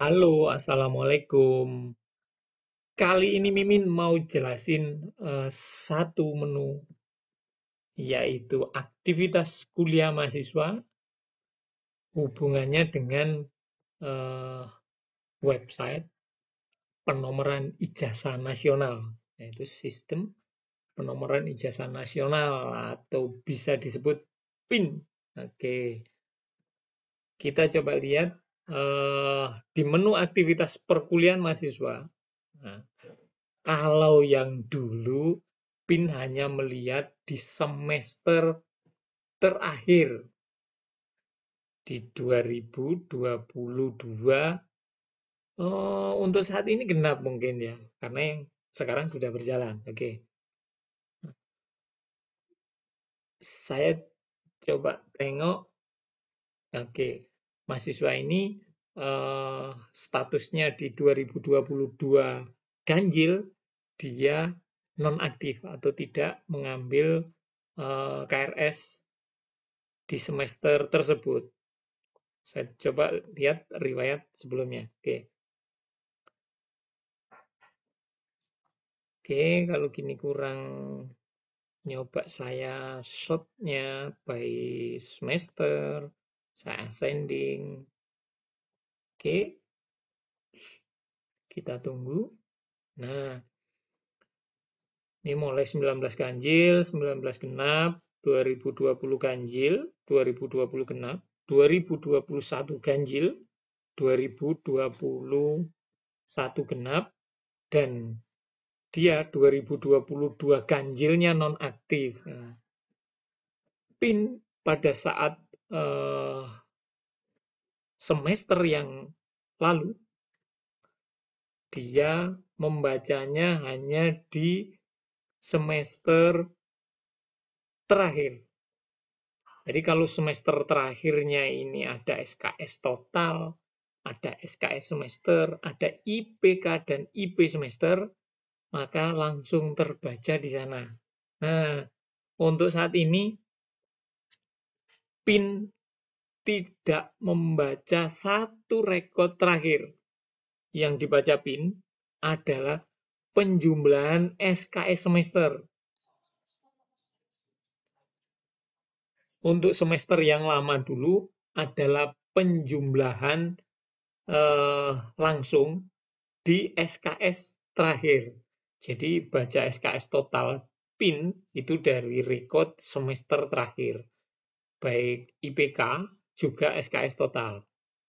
Halo, assalamualaikum. Kali ini Mimin mau jelasin uh, satu menu, yaitu aktivitas kuliah mahasiswa hubungannya dengan uh, website penomoran ijazah nasional, yaitu sistem penomoran ijazah nasional atau bisa disebut PIN. Oke, kita coba lihat eh, di menu aktivitas perkuliahan mahasiswa, nah, kalau yang dulu PIN hanya melihat di semester terakhir di 2022 oh, untuk saat ini genap mungkin ya karena yang sekarang sudah berjalan oke okay. saya coba tengok oke okay mahasiswa ini uh, statusnya di 2022 ganjil dia non aktif atau tidak mengambil uh, eh, KRS di semester tersebut. Saya coba lihat riwayat sebelumnya. Oke. Oke, kalau gini kurang nyoba saya shotnya by semester saya ascending. Oke. Kita tunggu. Nah, ini mulai 19 ganjil, 19 genap, 2020 ganjil, 2020 genap, 2021 ganjil, 2021 genap, dan dia 2022 ganjilnya non aktif. Nah. Pin pada saat Eh, semester yang lalu dia membacanya hanya di semester terakhir. Jadi kalau semester terakhirnya ini ada SKS total, ada SKS semester, ada IPK dan IP semester, maka langsung terbaca di sana. Nah, untuk saat ini Pin tidak membaca satu rekod terakhir. Yang dibaca Pin adalah penjumlahan SKS semester. Untuk semester yang lama dulu adalah penjumlahan eh, langsung di SKS terakhir. Jadi baca SKS total PIN itu dari record semester terakhir baik IPK juga SKS total.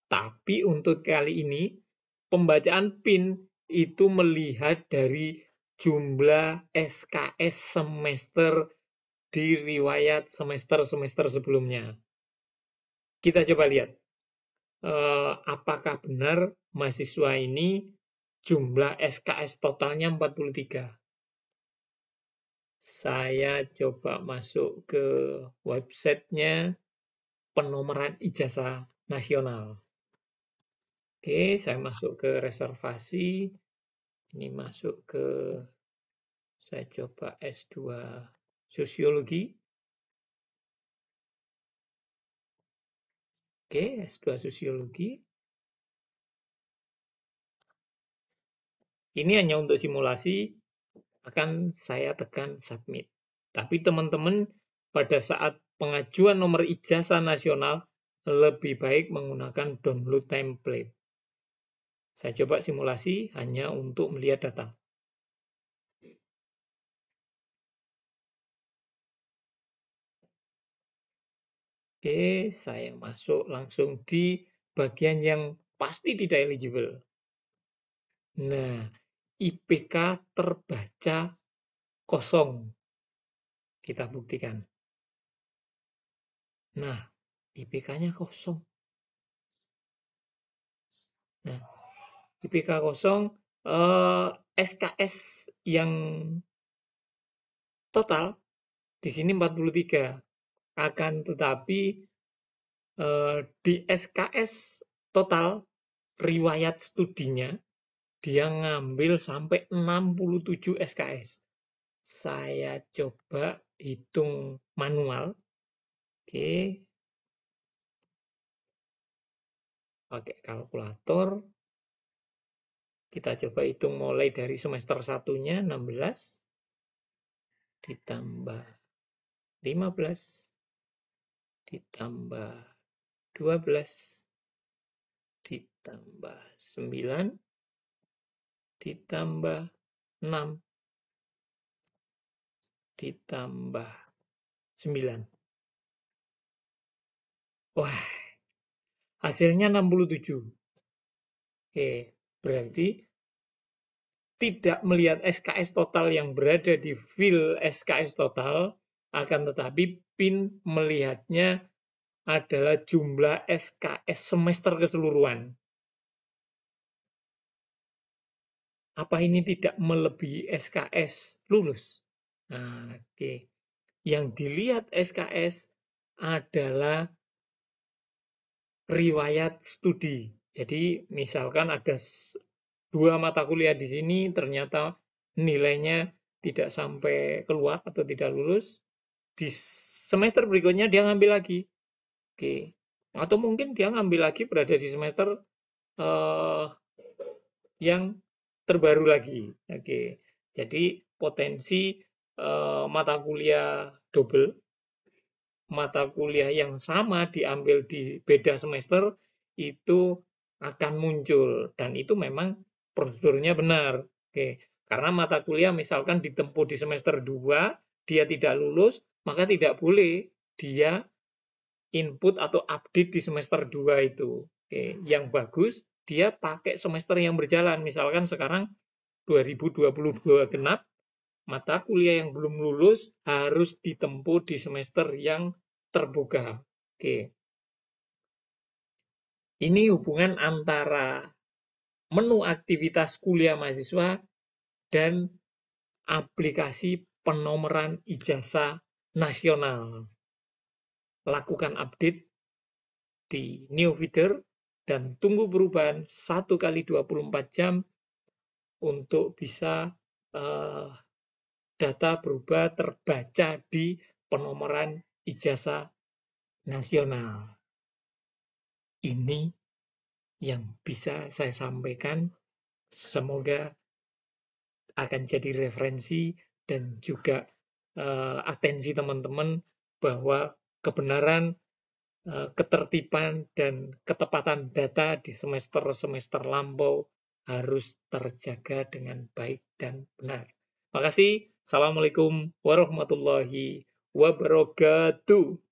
Tapi untuk kali ini pembacaan PIN itu melihat dari jumlah SKS semester di riwayat semester-semester sebelumnya. Kita coba lihat eh, apakah benar mahasiswa ini jumlah SKS totalnya 43. Saya coba masuk ke websitenya Penomoran Ijazah Nasional. Oke, saya masuk ke reservasi. Ini masuk ke, saya coba S2 Sosiologi. Oke, S2 Sosiologi. Ini hanya untuk simulasi, akan saya tekan submit. Tapi teman-teman pada saat pengajuan nomor ijazah nasional lebih baik menggunakan download template. Saya coba simulasi hanya untuk melihat data. Oke, saya masuk langsung di bagian yang pasti tidak eligible. Nah, IPK terbaca kosong. Kita buktikan. Nah, IPK-nya kosong. Nah, IPK kosong, eh, SKS yang total di sini 43. Akan tetapi eh, di SKS total riwayat studinya dia ngambil sampai 67 SKS. Saya coba hitung manual. Oke. Pakai kalkulator. Kita coba hitung mulai dari semester satunya 16 ditambah 15 ditambah 12 ditambah 9 ditambah 6 ditambah 9. Wah, hasilnya 67. Oke, berarti tidak melihat SKS total yang berada di field SKS total, akan tetapi PIN melihatnya adalah jumlah SKS semester keseluruhan. apa ini tidak melebihi SKS lulus? Nah, Oke, okay. yang dilihat SKS adalah riwayat studi. Jadi misalkan ada dua mata kuliah di sini ternyata nilainya tidak sampai keluar atau tidak lulus, di semester berikutnya dia ngambil lagi. Oke. Okay. Atau mungkin dia ngambil lagi berada di semester uh, yang terbaru lagi. Oke. Jadi potensi mata kuliah double mata kuliah yang sama diambil di beda semester itu akan muncul dan itu memang prosedurnya benar. Oke. Karena mata kuliah misalkan ditempuh di semester 2, dia tidak lulus, maka tidak boleh dia input atau update di semester 2 itu. Oke, yang bagus dia pakai semester yang berjalan. Misalkan sekarang 2022 genap, mata kuliah yang belum lulus harus ditempuh di semester yang terbuka. Oke. Ini hubungan antara menu aktivitas kuliah mahasiswa dan aplikasi penomoran ijazah nasional. Lakukan update di new feeder dan tunggu perubahan 1 kali 24 jam untuk bisa uh, data berubah terbaca di penomoran ijazah nasional. Ini yang bisa saya sampaikan. Semoga akan jadi referensi dan juga uh, atensi teman-teman bahwa kebenaran Eh, ketertiban dan ketepatan data di semester-semester lampau harus terjaga dengan baik dan benar. Makasih. Assalamualaikum warahmatullahi wabarakatuh.